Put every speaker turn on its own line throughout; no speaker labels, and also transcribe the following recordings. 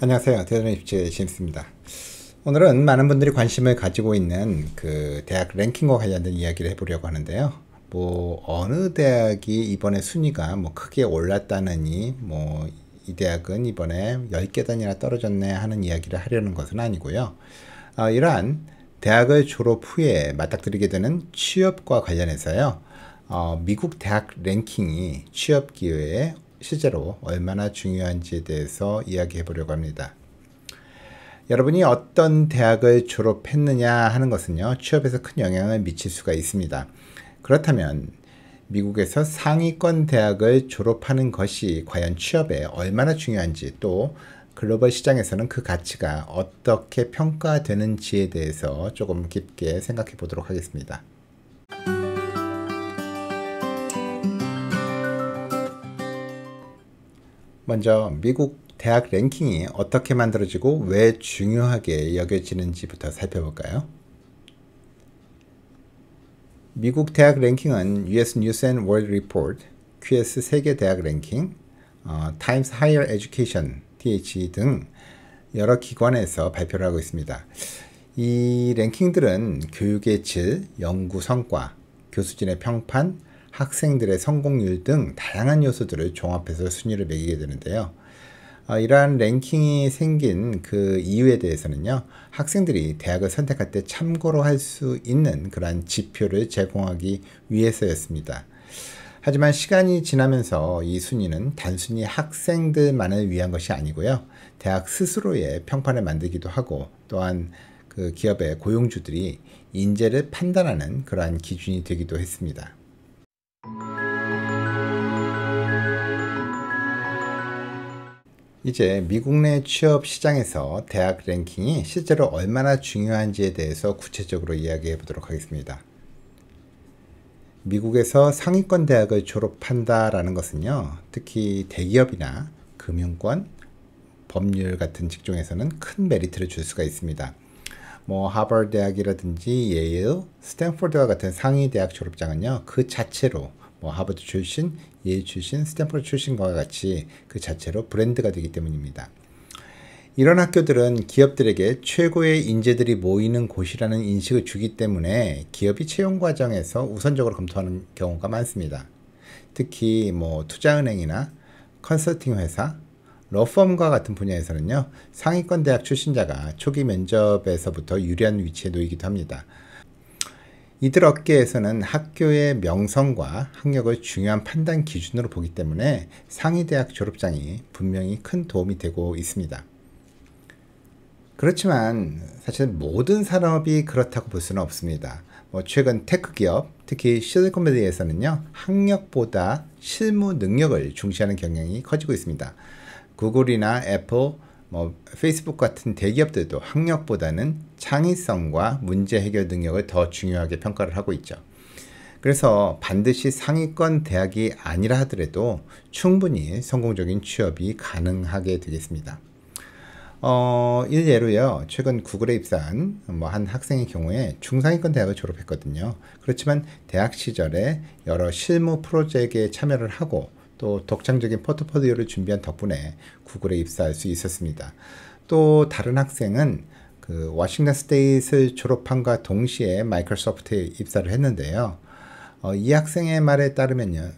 안녕하세요. 대단의입체의제임입니다 오늘은 많은 분들이 관심을 가지고 있는 그 대학 랭킹과 관련된 이야기를 해보려고 하는데요. 뭐 어느 대학이 이번에 순위가 뭐 크게 올랐다느니 뭐 이 대학은 이번에 1 0계단위나 떨어졌네 하는 이야기를 하려는 것은 아니고요. 아, 이러한 대학을 졸업 후에 맞닥뜨리게 되는 취업과 관련해서요. 어, 미국 대학 랭킹이 취업 기회에 실제로 얼마나 중요한지에 대해서 이야기해 보려고 합니다. 여러분이 어떤 대학을 졸업했느냐 하는 것은요, 취업에서 큰 영향을 미칠 수가 있습니다. 그렇다면, 미국에서 상위권 대학을 졸업하는 것이 과연 취업에 얼마나 중요한지 또 글로벌 시장에서는 그 가치가 어떻게 평가되는지에 대해서 조금 깊게 생각해 보도록 하겠습니다. 먼저 미국 대학 랭킹이 어떻게 만들어지고 왜 중요하게 여겨지는지부터 살펴볼까요? 미국 대학 랭킹은 US News and World Report, QS 세계 대학 랭킹, 어, Times Higher Education, t h e 등 여러 기관에서 발표를 하고 있습니다. 이 랭킹들은 교육의 질, 연구 성과, 교수진의 평판, 학생들의 성공률 등 다양한 요소들을 종합해서 순위를 매기게 되는데요. 어, 이러한 랭킹이 생긴 그 이유에 대해서는요, 학생들이 대학을 선택할 때 참고로 할 수 있는 그러한 지표를 제공하기 위해서였습니다. 하지만 시간이 지나면서 이 순위는 단순히 학생들만을 위한 것이 아니고요, 대학 스스로의 평판을 만들기도 하고, 또한 그 기업의 고용주들이 인재를 판단하는 그러한 기준이 되기도 했습니다. 이제 미국 내 취업 시장에서 대학 랭킹이 실제로 얼마나 중요한지에 대해서 구체적으로 이야기해 보도록 하겠습니다. 미국에서 상위권 대학을 졸업한다라는 것은요, 특히 대기업이나 금융권, 법률 같은 직종에서는 큰 메리트를 줄 수가 있습니다. 뭐 하버드 대학이라든지 예일, 스탠포드와 같은 상위 대학 졸업장은요, 그 자체로 뭐 하버드 출신, 예일 출신, 스탠퍼드 출신과 같이 그 자체로 브랜드가 되기 때문입니다. 이런 학교들은 기업들에게 최고의 인재들이 모이는 곳이라는 인식을 주기 때문에 기업이 채용 과정에서 우선적으로 검토하는 경우가 많습니다. 특히 뭐 투자은행이나 컨설팅 회사, 러펌과 같은 분야에서는요, 상위권 대학 출신자가 초기 면접에서부터 유리한 위치에 놓이기도 합니다. 이들 업계에서는 학교의 명성과 학력을 중요한 판단 기준으로 보기 때문에 상위대학 졸업장이 분명히 큰 도움이 되고 있습니다. 그렇지만 사실 모든 산업이 그렇다고 볼 수는 없습니다. 뭐 최근 테크 기업, 특히 실리콘밸리에서는요, 학력보다 실무 능력을 중시하는 경향이 커지고 있습니다. 구글이나 애플, 뭐 페이스북 같은 대기업들도 학력보다는 창의성과 문제 해결 능력을 더 중요하게 평가를 하고 있죠. 그래서 반드시 상위권 대학이 아니라 하더라도 충분히 성공적인 취업이 가능하게 되겠습니다. 어, 일예로요, 최근 구글에 입사한 뭐한 학생의 경우에 중상위권 대학을 졸업했거든요. 그렇지만 대학 시절에 여러 실무 프로젝트에 참여를 하고 또 독창적인 포트폴리오를 준비한 덕분에 구글에 입사할 수 있었습니다. 또 다른 학생은 그 워싱턴 스테이트를 졸업함과 동시에 마이크로소프트에 입사를 했는데요. 어, 이 학생의 말에 따르면요.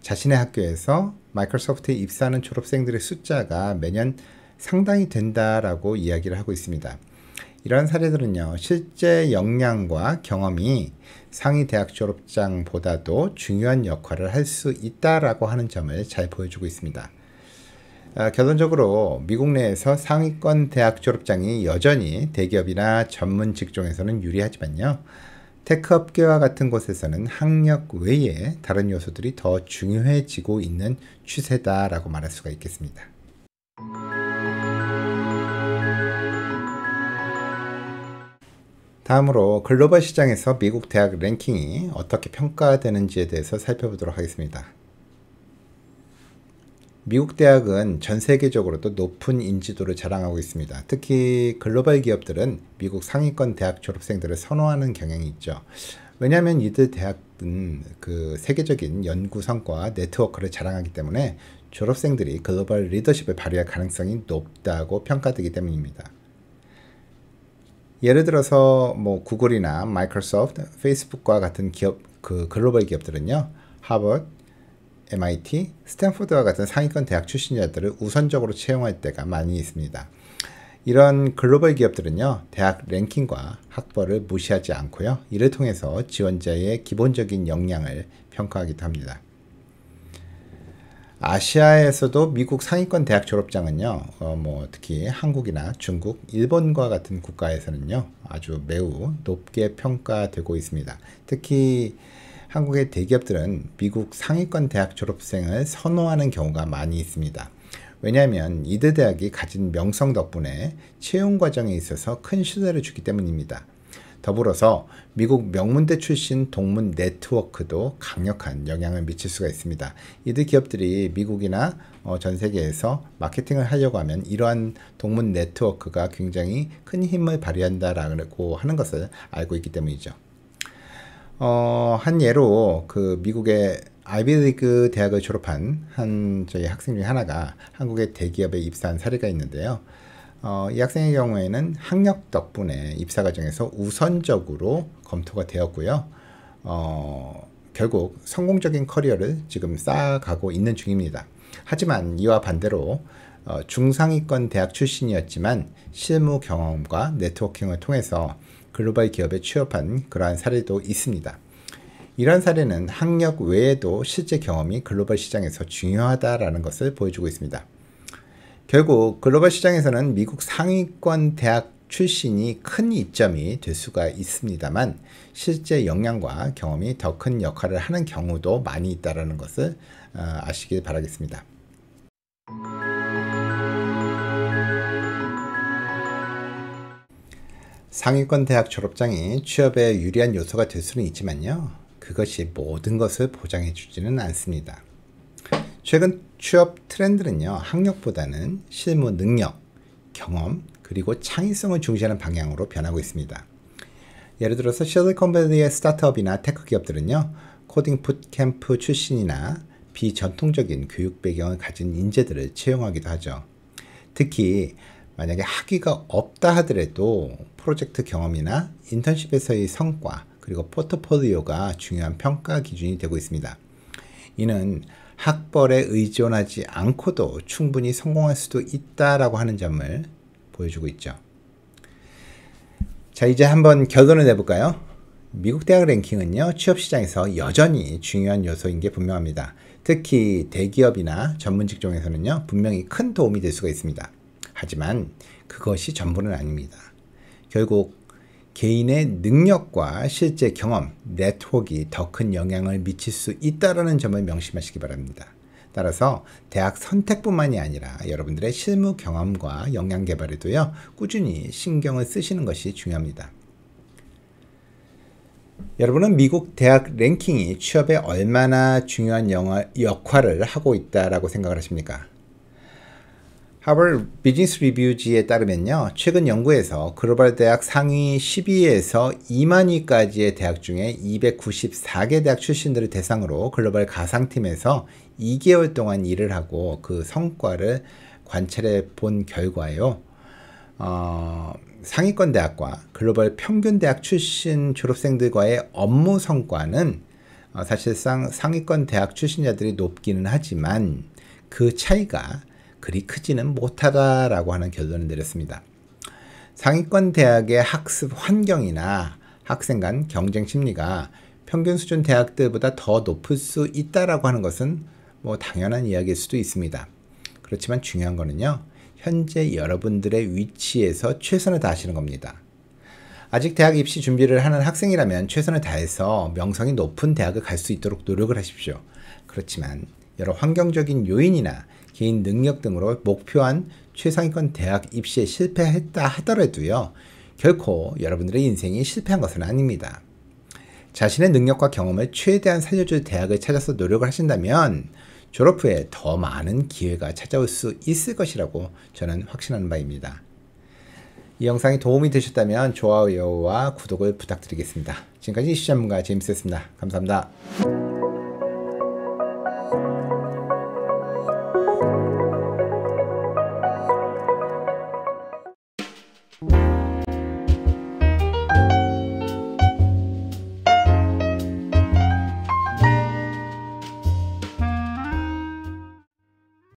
자신의 학교에서 마이크로소프트에 입사하는 졸업생들의 숫자가 매년 상당히 된다라고 이야기를 하고 있습니다. 이런 사례들은요, 실제 역량과 경험이 상위 대학 졸업장보다도 중요한 역할을 할 수 있다라고 하는 점을 잘 보여주고 있습니다. 아, 결론적으로 미국 내에서 상위권 대학 졸업장이 여전히 대기업이나 전문 직종에서는 유리하지만요, 테크업계와 같은 곳에서는 학력 외에 다른 요소들이 더 중요해지고 있는 추세다라고 말할 수가 있겠습니다. 다음으로 글로벌 시장에서 미국 대학 랭킹이 어떻게 평가되는지에 대해서 살펴보도록 하겠습니다. 미국 대학은 전 세계적으로도 높은 인지도를 자랑하고 있습니다. 특히 글로벌 기업들은 미국 상위권 대학 졸업생들을 선호하는 경향이 있죠. 왜냐하면 이들 대학은 그 세계적인 연구 성과 네트워크를 자랑하기 때문에 졸업생들이 글로벌 리더십을 발휘할 가능성이 높다고 평가되기 때문입니다. 예를 들어서 뭐 구글이나 마이크로소프트, 페이스북과 같은 기업 그 글로벌 기업들은요. 하버드, MIT, 스탠포드와 같은 상위권 대학 출신자들을 우선적으로 채용할 때가 많이 있습니다. 이런 글로벌 기업들은요, 대학 랭킹과 학벌을 무시하지 않고요, 이를 통해서 지원자의 기본적인 역량을 평가하기도 합니다. 아시아에서도 미국 상위권 대학 졸업장은요, 어, 뭐 특히 한국이나 중국, 일본과 같은 국가에서는요, 아주 매우 높게 평가되고 있습니다. 특히 한국의 대기업들은 미국 상위권 대학 졸업생을 선호하는 경우가 많이 있습니다. 왜냐하면 이대 대학이 가진 명성 덕분에 채용 과정에 있어서 큰 신뢰를 주기 때문입니다. 더불어서 미국 명문대 출신 동문 네트워크도 강력한 영향을 미칠 수가 있습니다. 이들 기업들이 미국이나 어, 전 세계에서 마케팅을 하려고 하면 이러한 동문 네트워크가 굉장히 큰 힘을 발휘한다라고 하는 것을 알고 있기 때문이죠. 어, 한 예로 그 미국의 아이비리그 대학을 졸업한 한 저희 학생 중에 하나가 한국의 대기업에 입사한 사례가 있는데요. 어, 이 학생의 경우에는 학력 덕분에 입사 과정에서 우선적으로 검토가 되었고요. 어, 결국 성공적인 커리어를 지금 쌓아가고 있는 중입니다. 하지만 이와 반대로 어, 중상위권 대학 출신이었지만 실무 경험과 네트워킹을 통해서 글로벌 기업에 취업한 그러한 사례도 있습니다. 이런 사례는 학력 외에도 실제 경험이 글로벌 시장에서 중요하다라는 것을 보여주고 있습니다. 결국 글로벌 시장에서는 미국 상위권 대학 출신이 큰 이점이 될 수가 있습니다만 실제 역량과 경험이 더 큰 역할을 하는 경우도 많이 있다는 것을 어, 아시길 바라겠습니다. 상위권 대학 졸업장이 취업에 유리한 요소가 될 수는 있지만요. 그것이 모든 것을 보장해 주지는 않습니다. 최근 취업 트렌드는요, 학력보다는 실무 능력, 경험, 그리고 창의성을 중시하는 방향으로 변하고 있습니다. 예를 들어서 실리콘밸리의 스타트업이나 테크 기업들은요, 코딩 풋캠프 출신이나 비전통적인 교육 배경을 가진 인재들을 채용하기도 하죠. 특히 만약에 학위가 없다 하더라도 프로젝트 경험이나 인턴십에서의 성과 그리고 포트폴리오가 중요한 평가 기준이 되고 있습니다. 이는 학벌에 의존하지 않고도 충분히 성공할 수도 있다라고 하는 점을 보여주고 있죠. 자, 이제 한번 결론을 내볼까요? 미국 대학 랭킹은요, 취업시장에서 여전히 중요한 요소인 게 분명합니다. 특히 대기업이나 전문 직종에서는요, 분명히 큰 도움이 될 수가 있습니다. 하지만 그것이 전부는 아닙니다. 결국 개인의 능력과 실제 경험, 네트워크가 더 큰 영향을 미칠 수 있다라는 점을 명심하시기 바랍니다. 따라서 대학 선택뿐만이 아니라 여러분들의 실무 경험과 역량 개발에도요, 꾸준히 신경을 쓰시는 것이 중요합니다. 여러분은 미국 대학 랭킹이 취업에 얼마나 중요한 영화, 역할을 하고 있다라고 생각을 하십니까? 하버드 비즈니스 리뷰지에 따르면요. 최근 연구에서 글로벌 대학 상위 10위에서 2만 위까지의 대학 중에 294개 대학 출신들을 대상으로 글로벌 가상팀에서 2개월 동안 일을 하고 그 성과를 관찰해 본 결과예요. 어, 상위권 대학과 글로벌 평균 대학 출신 졸업생들과의 업무 성과는 어, 사실상 상위권 대학 출신자들이 높기는 하지만 그 차이가 그리 크지는 못하다라고 하는 결론을 내렸습니다. 상위권 대학의 학습 환경이나 학생 간 경쟁 심리가 평균 수준 대학들보다 더 높을 수 있다라고 하는 것은 뭐 당연한 이야기일 수도 있습니다. 그렇지만 중요한 거는요. 현재 여러분들의 위치에서 최선을 다하시는 겁니다. 아직 대학 입시 준비를 하는 학생이라면 최선을 다해서 명성이 높은 대학을 갈 수 있도록 노력을 하십시오. 그렇지만 여러 환경적인 요인이나 개인 능력 등으로 목표한 최상위권 대학 입시에 실패했다 하더라도요. 결코 여러분들의 인생이 실패한 것은 아닙니다. 자신의 능력과 경험을 최대한 살려줄 대학을 찾아서 노력을 하신다면 졸업 후에 더 많은 기회가 찾아올 수 있을 것이라고 저는 확신하는 바입니다. 이 영상이 도움이 되셨다면 좋아요와 구독을 부탁드리겠습니다. 지금까지 이슈 시험과 제임스였습니다. 감사합니다.